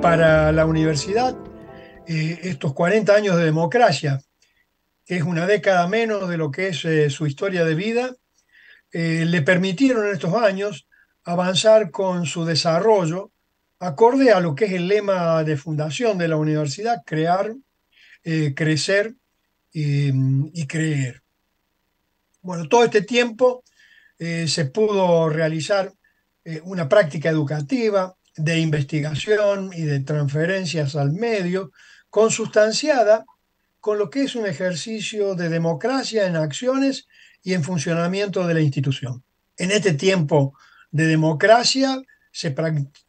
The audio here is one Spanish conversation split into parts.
para la universidad eh, estos 40 años de democracia, que es una década menos de lo que es eh, su historia de vida, eh, le permitieron en estos años avanzar con su desarrollo acorde a lo que es el lema de fundación de la universidad, crear, crecer em, y creer. Bueno, todo este tiempo se pudo realizar una práctica educativa, de investigación y de transferencias al medio, consustanciada con lo que es un ejercicio de democracia en acciones y en funcionamiento de la institución. En este tiempo de democracia se,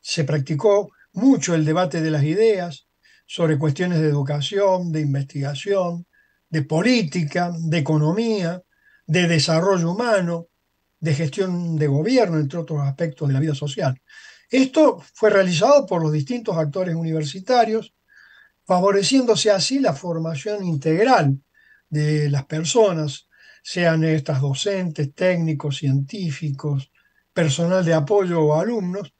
se practicó mucho el debate de las ideas sobre cuestiones de educación, de investigación, de política, de economía, de desarrollo humano, de gestión de gobierno, entre otros aspectos de la vida social. Esto fue realizado por los distintos actores universitarios, favoreciéndose así la formación integral de las personas, sean estas docentes, técnicos, científicos, personal de apoyo o alumnos,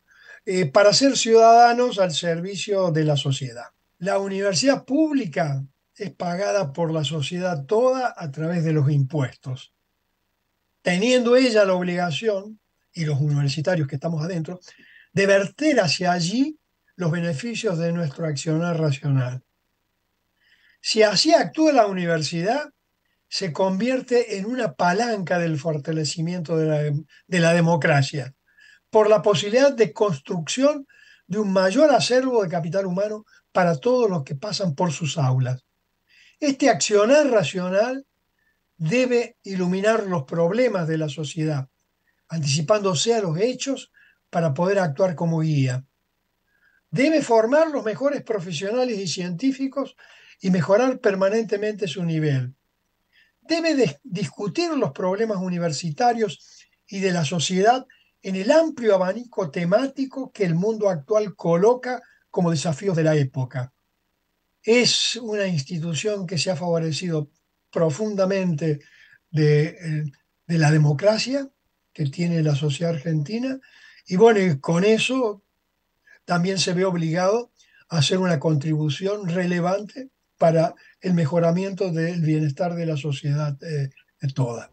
eh, para ser ciudadanos al servicio de la sociedad. La universidad pública es pagada por la sociedad toda a través de los impuestos, teniendo ella la obligación, y los universitarios que estamos adentro, de verter hacia allí los beneficios de nuestro accionar racional. Si así actúa la universidad, se convierte en una palanca del fortalecimiento de la, democracia, por la posibilidad de construcción de un mayor acervo de capital humano para todos los que pasan por sus aulas. Este accionar racional debe iluminar los problemas de la sociedad, anticipándose a los hechos para poder actuar como guía. Debe formar los mejores profesionales y científicos y mejorar permanentemente su nivel. Debe discutir los problemas universitarios y de la sociedad en el amplio abanico temático que el mundo actual coloca como desafíos de la época. Es una institución que se ha favorecido profundamente de eh, la democracia que tiene la sociedad argentina y bueno, con eso también se ve obligado a hacer una contribución relevante para el mejoramiento del bienestar de la sociedad eh, toda.